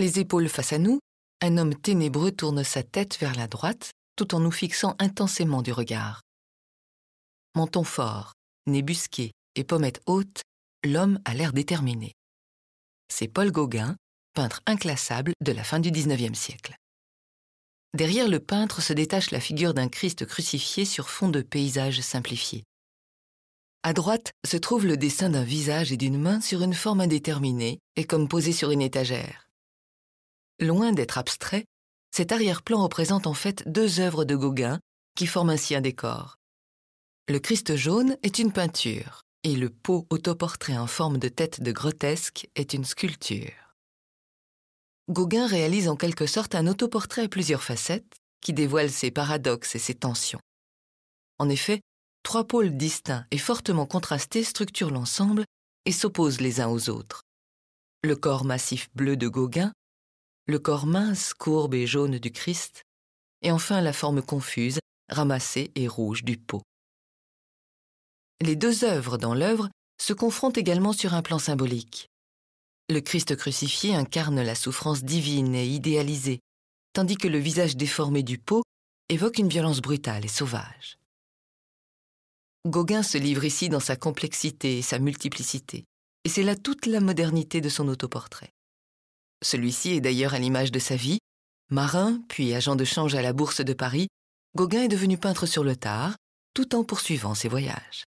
Les épaules face à nous, un homme ténébreux tourne sa tête vers la droite tout en nous fixant intensément du regard. Menton fort, nez busqué et pommettes hautes, l'homme a l'air déterminé. C'est Paul Gauguin, peintre inclassable de la fin du XIXe siècle. Derrière le peintre se détache la figure d'un Christ crucifié sur fond de paysage simplifié. À droite se trouve le dessin d'un visage et d'une main sur une forme indéterminée et comme posée sur une étagère. Loin d'être abstrait, cet arrière-plan représente en fait deux œuvres de Gauguin qui forment ainsi un décor. Le Christ jaune est une peinture et le pot autoportrait en forme de tête de grotesque est une sculpture. Gauguin réalise en quelque sorte un autoportrait à plusieurs facettes qui dévoile ses paradoxes et ses tensions. En effet, trois pôles distincts et fortement contrastés structurent l'ensemble et s'opposent les uns aux autres. Le corps massif bleu de Gauguin le corps mince, courbe et jaune du Christ, et enfin la forme confuse, ramassée et rouge du pot. Les deux œuvres dans l'œuvre se confrontent également sur un plan symbolique. Le Christ crucifié incarne la souffrance divine et idéalisée, tandis que le visage déformé du pot évoque une violence brutale et sauvage. Gauguin se livre ici dans sa complexité et sa multiplicité, et c'est là toute la modernité de son autoportrait. Celui-ci est d'ailleurs à l'image de sa vie. Marin, puis agent de change à la Bourse de Paris, Gauguin est devenu peintre sur le tard, tout en poursuivant ses voyages.